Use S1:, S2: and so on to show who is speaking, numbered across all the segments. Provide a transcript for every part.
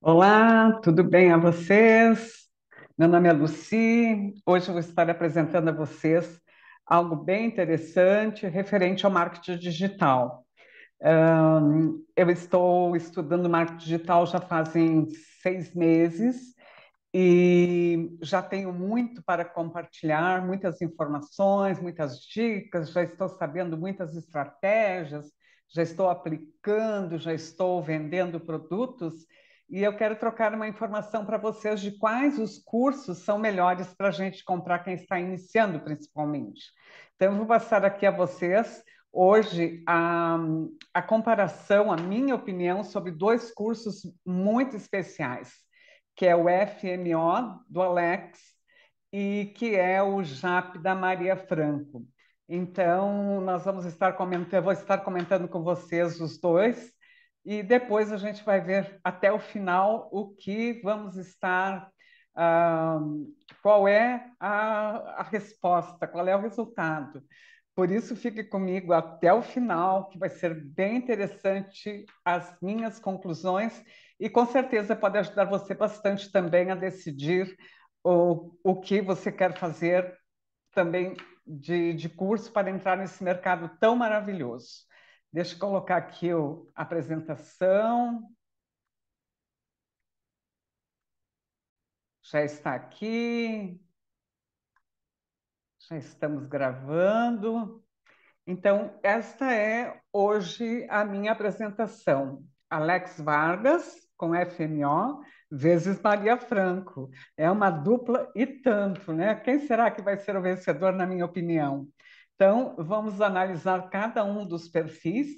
S1: Olá, tudo bem a vocês? Meu nome é Luci. Hoje eu vou estar apresentando a vocês algo bem interessante referente ao marketing digital. Eu estou estudando marketing digital já fazem seis meses e já tenho muito para compartilhar, muitas informações, muitas dicas, já estou sabendo muitas estratégias, já estou aplicando, já estou vendendo produtos. E eu quero trocar uma informação para vocês de quais os cursos são melhores para a gente comprar quem está iniciando, principalmente. Então, eu vou passar aqui a vocês hoje a, a comparação, a minha opinião sobre dois cursos muito especiais, que é o FMO do Alex e que é o JAP da Maria Franco. Então, nós vamos estar comentando, eu vou estar comentando com vocês os dois, e depois a gente vai ver até o final o que vamos estar, uh, qual é a, a resposta, qual é o resultado. Por isso, fique comigo até o final, que vai ser bem interessante as minhas conclusões e com certeza pode ajudar você bastante também a decidir o, o que você quer fazer também de, de curso para entrar nesse mercado tão maravilhoso. Deixa eu colocar aqui a apresentação. Já está aqui. Já estamos gravando. Então, esta é hoje a minha apresentação. Alex Vargas, com FMO, vezes Maria Franco. É uma dupla e tanto, né? Quem será que vai ser o vencedor, na minha opinião? Então, vamos analisar cada um dos perfis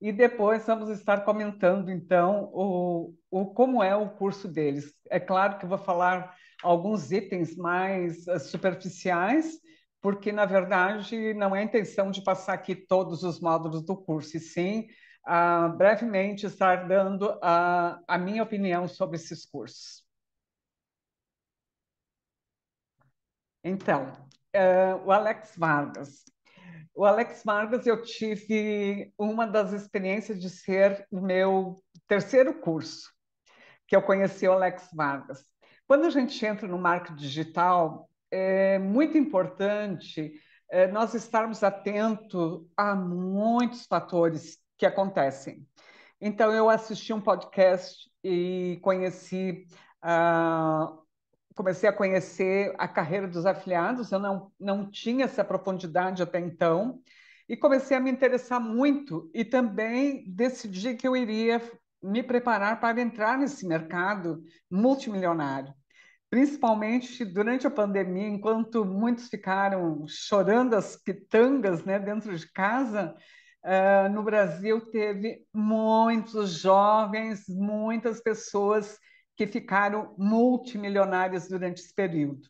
S1: e depois vamos estar comentando, então, o, o como é o curso deles. É claro que vou falar alguns itens mais eh, superficiais, porque, na verdade, não é a intenção de passar aqui todos os módulos do curso, e sim uh, brevemente estar dando a minha opinião sobre esses cursos. Então, uh, o Alex Vargas. O Alex Vargas, eu tive uma das experiências de ser meu terceiro curso, que eu conheci o Alex Vargas. Quando a gente entra no marketing digital, é muito importante é, nós estarmos atentos a muitos fatores que acontecem. Então, eu assisti um podcast e conheci, uh, comecei a conhecer a carreira dos afiliados, eu não, não tinha essa profundidade até então, e comecei a me interessar muito e também decidi que eu iria me preparar para entrar nesse mercado multimilionário principalmente durante a pandemia, enquanto muitos ficaram chorando as pitangas né, dentro de casa, Uh, no Brasil teve muitos jovens, muitas pessoas que ficaram multimilionárias durante esse período.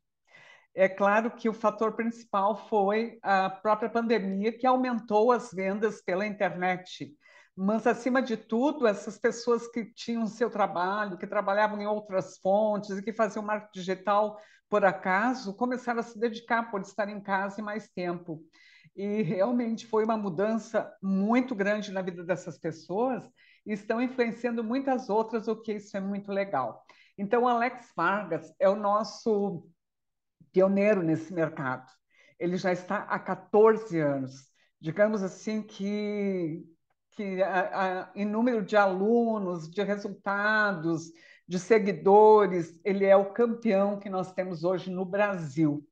S1: É claro que o fator principal foi a própria pandemia, que aumentou as vendas pela internet. Mas, acima de tudo, essas pessoas que tinham seu trabalho, que trabalhavam em outras fontes e que faziam marketing digital por acaso, começaram a se dedicar por estar em casa e mais tempo. E realmente foi uma mudança muito grande na vida dessas pessoas e estão influenciando muitas outras, o que isso é muito legal. Então, Alex Vargas é o nosso pioneiro nesse mercado. Ele já está há 14 anos. Digamos assim que, que a, a, em número de alunos, de resultados, de seguidores, ele é o campeão que nós temos hoje no Brasil.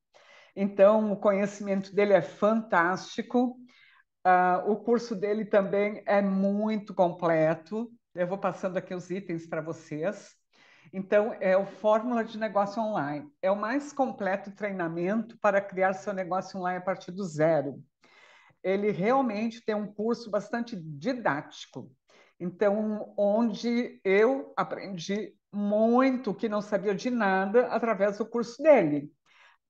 S1: Então, o conhecimento dele é fantástico. Uh, o curso dele também é muito completo. Eu vou passando aqui os itens para vocês. Então, é o Fórmula de Negócio Online. É o mais completo treinamento para criar seu negócio online a partir do zero. Ele realmente tem um curso bastante didático. Então, onde eu aprendi muito que não sabia de nada através do curso dele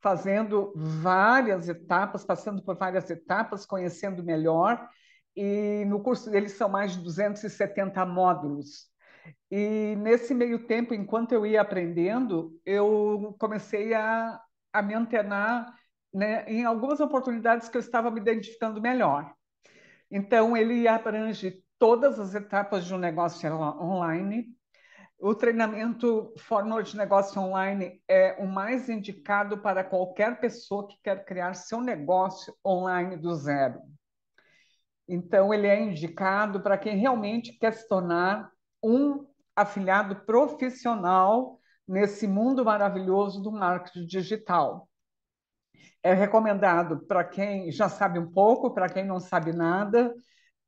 S1: fazendo várias etapas, passando por várias etapas, conhecendo melhor. E no curso deles são mais de 270 módulos. E nesse meio tempo, enquanto eu ia aprendendo, eu comecei a, a me antenar né, em algumas oportunidades que eu estava me identificando melhor. Então, ele abrange todas as etapas de um negócio online, o treinamento Fórmula de Negócio Online é o mais indicado para qualquer pessoa que quer criar seu negócio online do zero. Então, ele é indicado para quem realmente quer se tornar um afiliado profissional nesse mundo maravilhoso do marketing digital. É recomendado para quem já sabe um pouco, para quem não sabe nada,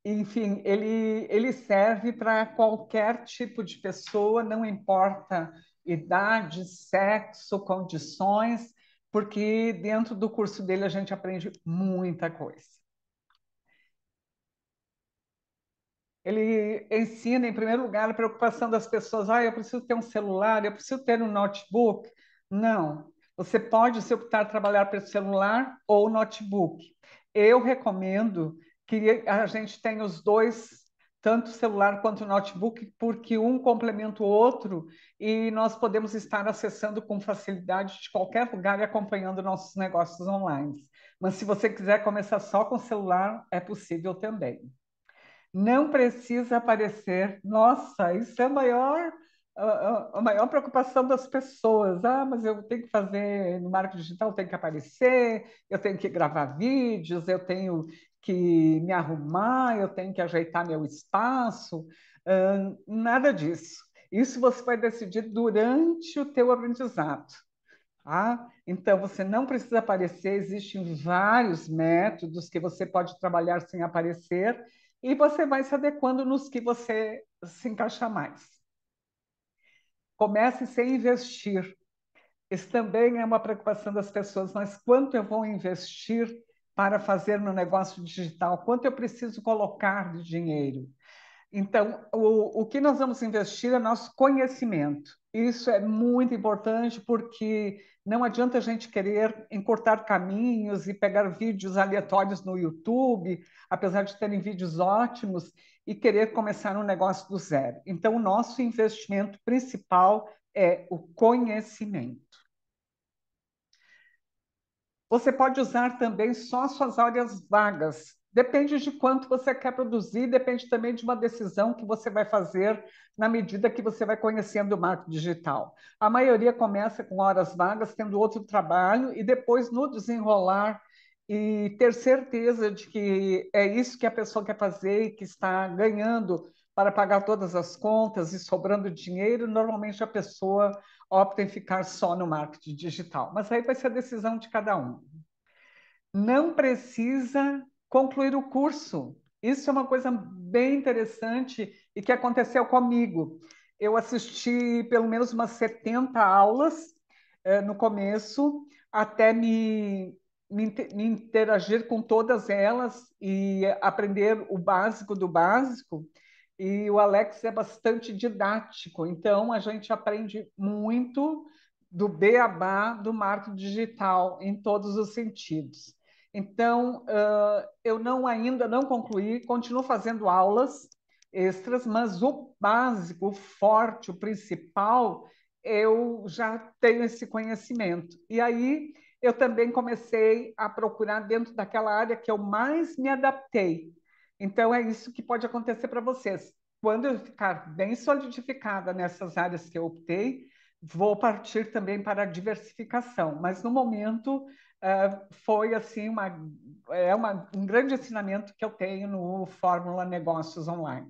S1: enfim, ele, ele serve para qualquer tipo de pessoa, não importa idade, sexo, condições, porque dentro do curso dele a gente aprende muita coisa. Ele ensina, em primeiro lugar, a preocupação das pessoas. Ah, eu preciso ter um celular, eu preciso ter um notebook. Não, você pode se optar trabalhar pelo celular ou notebook. Eu recomendo queria a gente tem os dois tanto o celular quanto o notebook, porque um complementa o outro e nós podemos estar acessando com facilidade de qualquer lugar e acompanhando nossos negócios online. Mas se você quiser começar só com o celular, é possível também. Não precisa aparecer. Nossa, isso é a maior, a, a maior preocupação das pessoas. Ah, mas eu tenho que fazer no marketing digital, eu tenho que aparecer, eu tenho que gravar vídeos, eu tenho que me arrumar, eu tenho que ajeitar meu espaço, nada disso. Isso você vai decidir durante o teu aprendizado. Tá? Então, você não precisa aparecer, existem vários métodos que você pode trabalhar sem aparecer, e você vai se adequando nos que você se encaixa mais. Comece sem investir. Isso também é uma preocupação das pessoas, mas quanto eu vou investir para fazer meu negócio digital, quanto eu preciso colocar de dinheiro. Então, o, o que nós vamos investir é nosso conhecimento. Isso é muito importante porque não adianta a gente querer encurtar caminhos e pegar vídeos aleatórios no YouTube, apesar de terem vídeos ótimos, e querer começar um negócio do zero. Então, o nosso investimento principal é o conhecimento. Você pode usar também só suas áreas vagas. Depende de quanto você quer produzir, depende também de uma decisão que você vai fazer na medida que você vai conhecendo o marco digital. A maioria começa com horas vagas, tendo outro trabalho, e depois, no desenrolar, e ter certeza de que é isso que a pessoa quer fazer e que está ganhando para pagar todas as contas e sobrando dinheiro, normalmente a pessoa opta em ficar só no marketing digital. Mas aí vai ser a decisão de cada um. Não precisa concluir o curso. Isso é uma coisa bem interessante e que aconteceu comigo. Eu assisti pelo menos umas 70 aulas eh, no começo, até me, me, me interagir com todas elas e aprender o básico do básico. E o Alex é bastante didático, então a gente aprende muito do beabá do marketing digital em todos os sentidos. Então, eu não ainda não concluí, continuo fazendo aulas extras, mas o básico, o forte, o principal, eu já tenho esse conhecimento. E aí eu também comecei a procurar dentro daquela área que eu mais me adaptei, então, é isso que pode acontecer para vocês. Quando eu ficar bem solidificada nessas áreas que eu optei, vou partir também para a diversificação. Mas, no momento, eh, foi assim uma, é uma, um grande ensinamento que eu tenho no Fórmula Negócios Online.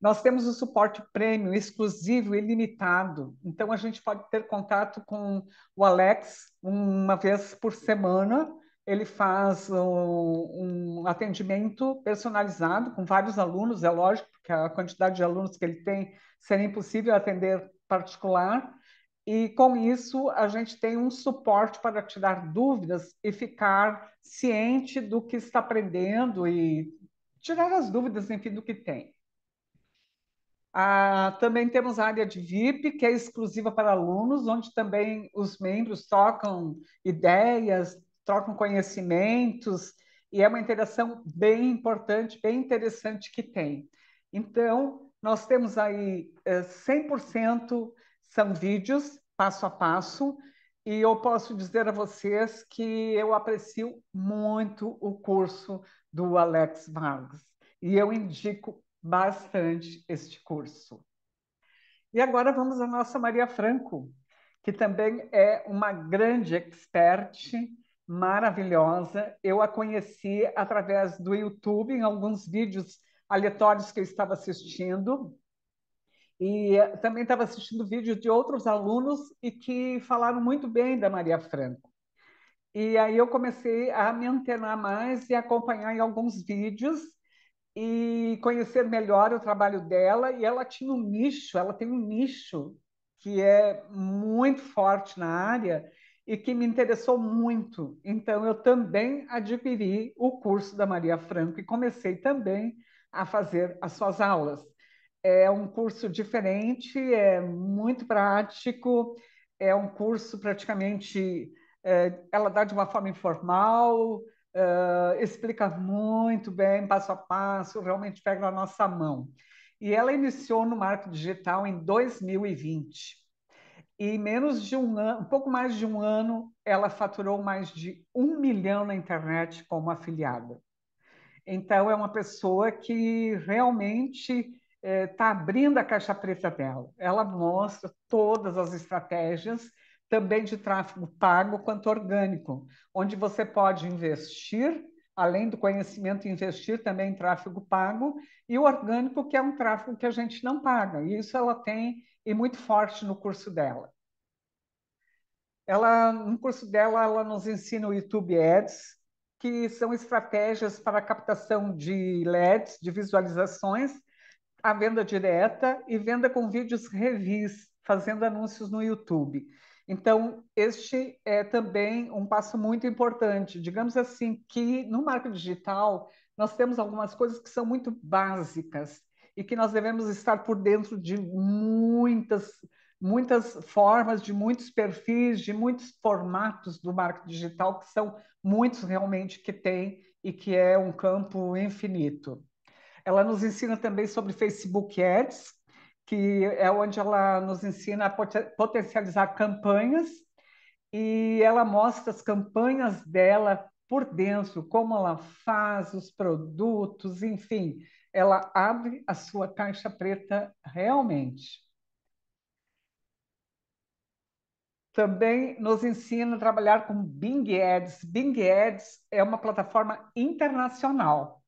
S1: Nós temos o suporte prêmio exclusivo e limitado. Então, a gente pode ter contato com o Alex uma vez por semana ele faz um, um atendimento personalizado com vários alunos, é lógico, porque a quantidade de alunos que ele tem seria impossível atender particular. E com isso, a gente tem um suporte para tirar dúvidas e ficar ciente do que está aprendendo e tirar as dúvidas, enfim, do que tem. Ah, também temos a área de VIP, que é exclusiva para alunos, onde também os membros tocam ideias, trocam conhecimentos e é uma interação bem importante, bem interessante que tem. Então, nós temos aí 100% eh, são vídeos, passo a passo, e eu posso dizer a vocês que eu aprecio muito o curso do Alex Vargas e eu indico bastante este curso. E agora vamos à nossa Maria Franco, que também é uma grande expert maravilhosa. Eu a conheci através do YouTube, em alguns vídeos aleatórios que eu estava assistindo. E também estava assistindo vídeos de outros alunos e que falaram muito bem da Maria Franco. E aí eu comecei a me antenar mais e acompanhar em alguns vídeos e conhecer melhor o trabalho dela. E ela tinha um nicho, ela tem um nicho que é muito forte na área, e que me interessou muito. Então, eu também adquiri o curso da Maria Franco e comecei também a fazer as suas aulas. É um curso diferente, é muito prático, é um curso praticamente. É, ela dá de uma forma informal, é, explica muito bem, passo a passo, realmente pega na nossa mão. E ela iniciou no marco digital em 2020 e menos de um ano, um pouco mais de um ano, ela faturou mais de um milhão na internet como afiliada. Então, é uma pessoa que realmente está é, tá abrindo a caixa preta dela. Ela mostra todas as estratégias, também de tráfego pago quanto orgânico, onde você pode investir além do conhecimento, investir também em tráfego pago e o orgânico, que é um tráfego que a gente não paga. E isso ela tem e muito forte no curso dela. Ela, no curso dela, ela nos ensina o YouTube Ads, que são estratégias para captação de LEDs, de visualizações, a venda direta e venda com vídeos revis, fazendo anúncios no YouTube. Então, este é também um passo muito importante. Digamos assim, que no marco digital, nós temos algumas coisas que são muito básicas e que nós devemos estar por dentro de muitas, muitas formas, de muitos perfis, de muitos formatos do marco digital, que são muitos realmente que tem e que é um campo infinito. Ela nos ensina também sobre Facebook Ads, que é onde ela nos ensina a potencializar campanhas e ela mostra as campanhas dela por dentro, como ela faz os produtos, enfim, ela abre a sua caixa preta realmente. Também nos ensina a trabalhar com Bing Ads. Bing Ads é uma plataforma internacional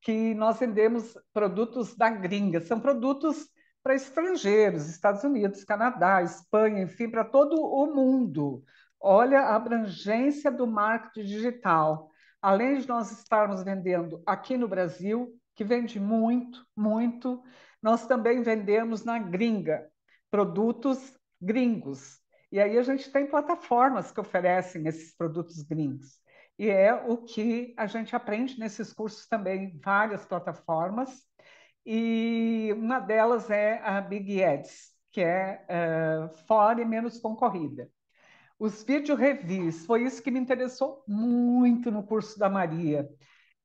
S1: que nós vendemos produtos da gringa. São produtos para estrangeiros, Estados Unidos, Canadá, Espanha, enfim, para todo o mundo. Olha a abrangência do marketing digital. Além de nós estarmos vendendo aqui no Brasil, que vende muito, muito, nós também vendemos na gringa produtos gringos. E aí a gente tem plataformas que oferecem esses produtos gringos. E é o que a gente aprende nesses cursos também, várias plataformas, e uma delas é a Big Ads, que é uh, fora e menos concorrida. Os vídeo reviews, foi isso que me interessou muito no curso da Maria.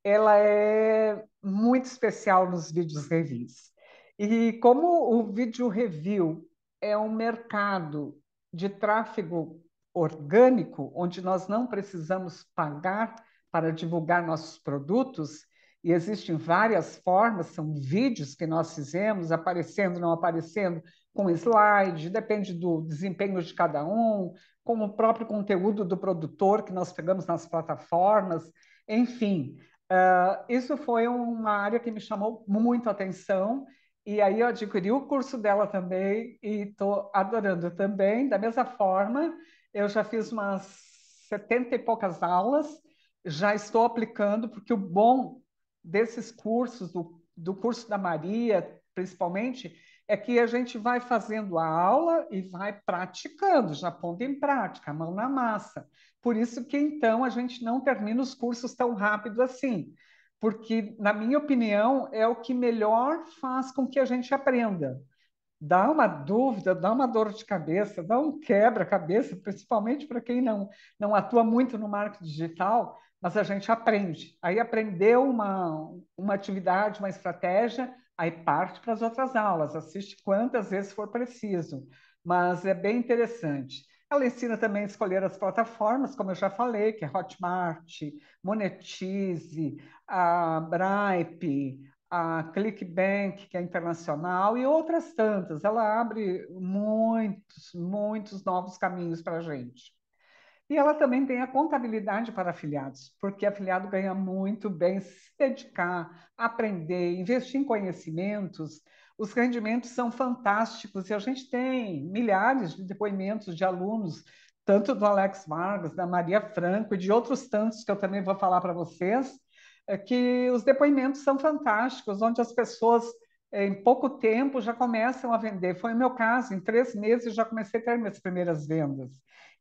S1: Ela é muito especial nos vídeos reviews. E como o vídeo review é um mercado de tráfego orgânico, onde nós não precisamos pagar para divulgar nossos produtos, e existem várias formas, são vídeos que nós fizemos, aparecendo, não aparecendo, com slide, depende do desempenho de cada um, com o próprio conteúdo do produtor que nós pegamos nas plataformas, enfim. Uh, isso foi uma área que me chamou muito a atenção, e aí eu adquiri o curso dela também, e estou adorando também. Da mesma forma, eu já fiz umas setenta e poucas aulas, já estou aplicando, porque o bom desses cursos, do, do curso da Maria, principalmente, é que a gente vai fazendo a aula e vai praticando, já pondo em prática, mão na massa. Por isso que, então, a gente não termina os cursos tão rápido assim, porque, na minha opinião, é o que melhor faz com que a gente aprenda. Dá uma dúvida, dá uma dor de cabeça, dá um quebra-cabeça, principalmente para quem não, não atua muito no marketing digital, mas a gente aprende. Aí aprendeu uma, uma atividade, uma estratégia, aí parte para as outras aulas, assiste quantas vezes for preciso, mas é bem interessante. Ela ensina também a escolher as plataformas, como eu já falei, que é Hotmart, Monetize, a Bripe, a ClickBank, que é internacional, e outras tantas. Ela abre muitos, muitos novos caminhos para a gente. E ela também tem a contabilidade para afiliados, porque afiliado ganha muito bem se dedicar, aprender, investir em conhecimentos. Os rendimentos são fantásticos e a gente tem milhares de depoimentos de alunos, tanto do Alex Vargas, da Maria Franco e de outros tantos que eu também vou falar para vocês, é que os depoimentos são fantásticos, onde as pessoas é, em pouco tempo já começam a vender. Foi o meu caso, em três meses já comecei a ter minhas primeiras vendas.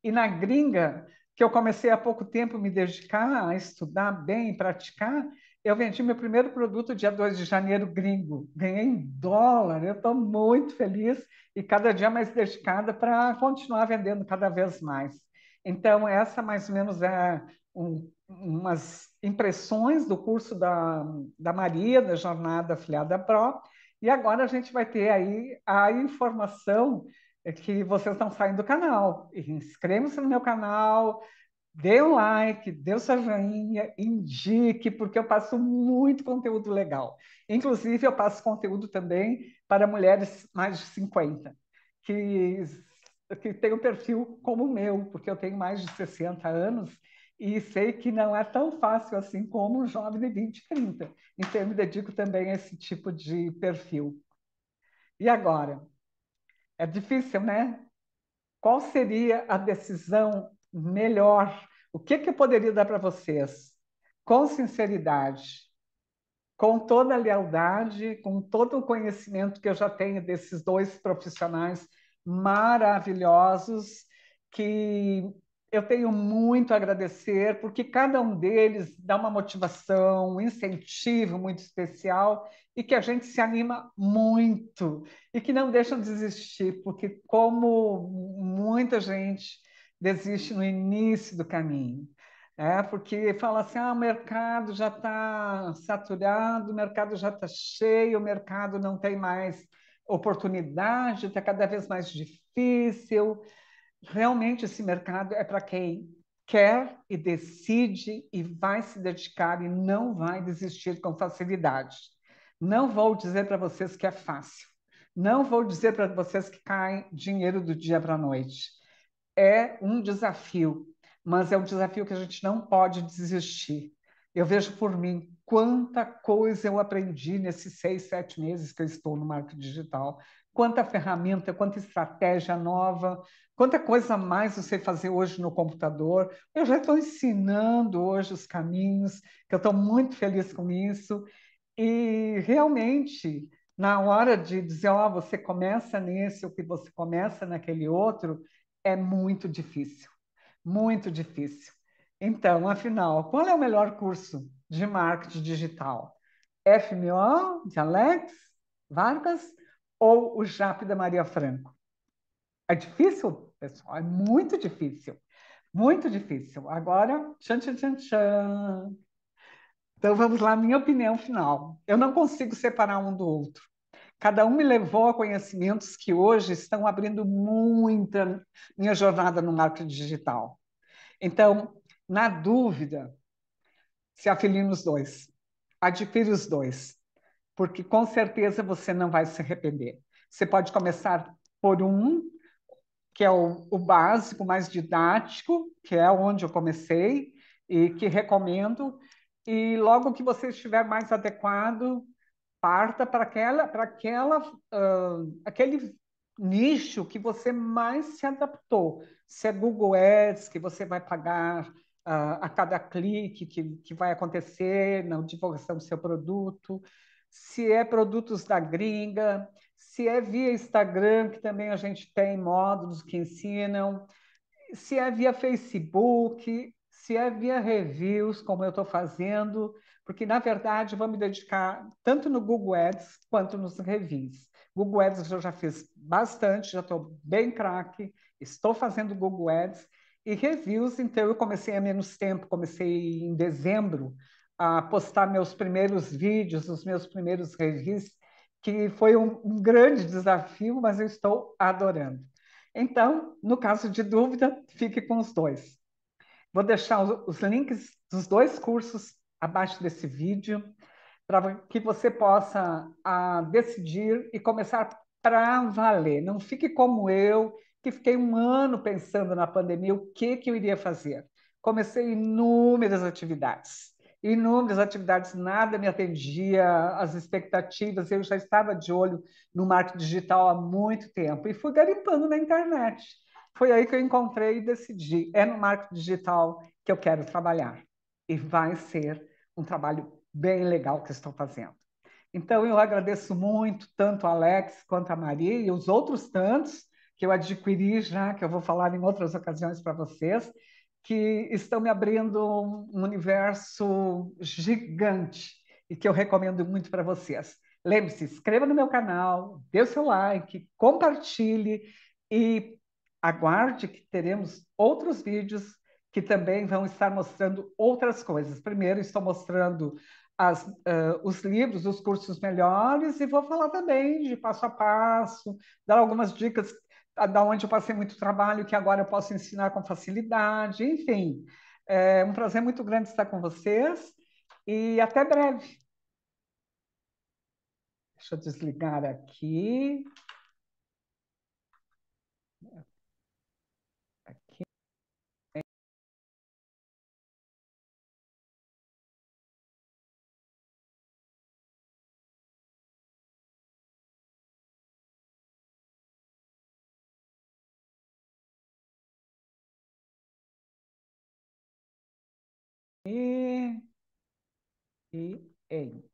S1: E na gringa, que eu comecei há pouco tempo me dedicar a estudar bem, praticar, eu vendi meu primeiro produto dia 2 de janeiro gringo. Ganhei em dólar, eu estou muito feliz e cada dia mais dedicada para continuar vendendo cada vez mais. Então, essa mais ou menos é um, umas impressões do curso da, da Maria, da Jornada Afiliada Pro. E agora a gente vai ter aí a informação é que vocês estão saindo do canal. Inscrevam-se no meu canal, dê um like, dê o seu joinha, indique, porque eu passo muito conteúdo legal. Inclusive, eu passo conteúdo também para mulheres mais de 50, que, que têm um perfil como o meu, porque eu tenho mais de 60 anos e sei que não é tão fácil assim como um jovem de 20, 30. Então, eu me dedico também a esse tipo de perfil. E agora? É difícil, né? Qual seria a decisão melhor? O que, que eu poderia dar para vocês? Com sinceridade, com toda a lealdade, com todo o conhecimento que eu já tenho desses dois profissionais maravilhosos que eu tenho muito a agradecer, porque cada um deles dá uma motivação, um incentivo muito especial e que a gente se anima muito e que não deixam desistir, porque, como muita gente desiste no início do caminho. É, porque fala assim, ah, o mercado já está saturado, o mercado já está cheio, o mercado não tem mais oportunidade, está cada vez mais difícil realmente esse mercado é para quem quer e decide e vai se dedicar e não vai desistir com facilidade. Não vou dizer para vocês que é fácil. Não vou dizer para vocês que cai dinheiro do dia para a noite. É um desafio, mas é um desafio que a gente não pode desistir. Eu vejo por mim quanta coisa eu aprendi nesses seis, sete meses que eu estou no marketing digital, quanta ferramenta, quanta estratégia nova, quanta coisa mais eu sei fazer hoje no computador. Eu já estou ensinando hoje os caminhos, que eu estou muito feliz com isso. E realmente, na hora de dizer, ó, oh, você começa nesse, ou que você começa naquele outro, é muito difícil, muito difícil. Então, afinal, qual é o melhor curso de marketing digital? FMO, de Alex Vargas, ou o JAP da Maria Franco. É difícil, pessoal, é muito difícil. Muito difícil. Agora, tchan, tchan, tchan, tchan. Então vamos lá, minha opinião final. Eu não consigo separar um do outro. Cada um me levou a conhecimentos que hoje estão abrindo muita minha jornada no marketing digital. Então, na dúvida, se afilie nos dois. Adquire os dois porque com certeza você não vai se arrepender. Você pode começar por um, que é o, o básico, mais didático, que é onde eu comecei e que recomendo. E logo que você estiver mais adequado, parta para aquela, para aquela, uh, aquele nicho que você mais se adaptou. Se é Google Ads, que você vai pagar uh, a cada clique que, que vai acontecer na divulgação do seu produto, se é produtos da gringa, se é via Instagram, que também a gente tem módulos que ensinam, se é via Facebook, se é via reviews, como eu estou fazendo, porque, na verdade, vou me dedicar tanto no Google Ads quanto nos reviews. Google Ads eu já fiz bastante, já estou bem craque, estou fazendo Google Ads. E reviews, então, eu comecei há menos tempo, comecei em dezembro, a postar meus primeiros vídeos, os meus primeiros registros, que foi um, um grande desafio, mas eu estou adorando. Então, no caso de dúvida, fique com os dois. Vou deixar os links dos dois cursos abaixo desse vídeo, para que você possa a, decidir e começar para valer. Não fique como eu, que fiquei um ano pensando na pandemia o que, que eu iria fazer. Comecei inúmeras atividades inúmeras atividades, nada me atendia às expectativas. Eu já estava de olho no marketing digital há muito tempo e fui garimpando na internet. Foi aí que eu encontrei e decidi: é no marketing digital que eu quero trabalhar. E vai ser um trabalho bem legal que estou fazendo. Então, eu agradeço muito tanto a Alex quanto a Maria e os outros tantos que eu adquiri já, que eu vou falar em outras ocasiões para vocês, que estão me abrindo um universo gigante e que eu recomendo muito para vocês. Lembre-se, inscreva no meu canal, dê o seu like, compartilhe e aguarde que teremos outros vídeos que também vão estar mostrando outras coisas. Primeiro, estou mostrando as, uh, os livros, os cursos melhores e vou falar também de passo a passo, dar algumas dicas da onde eu passei muito trabalho, que agora eu posso ensinar com facilidade, enfim. É um prazer muito grande estar com vocês e até breve. Deixa eu desligar aqui. E N.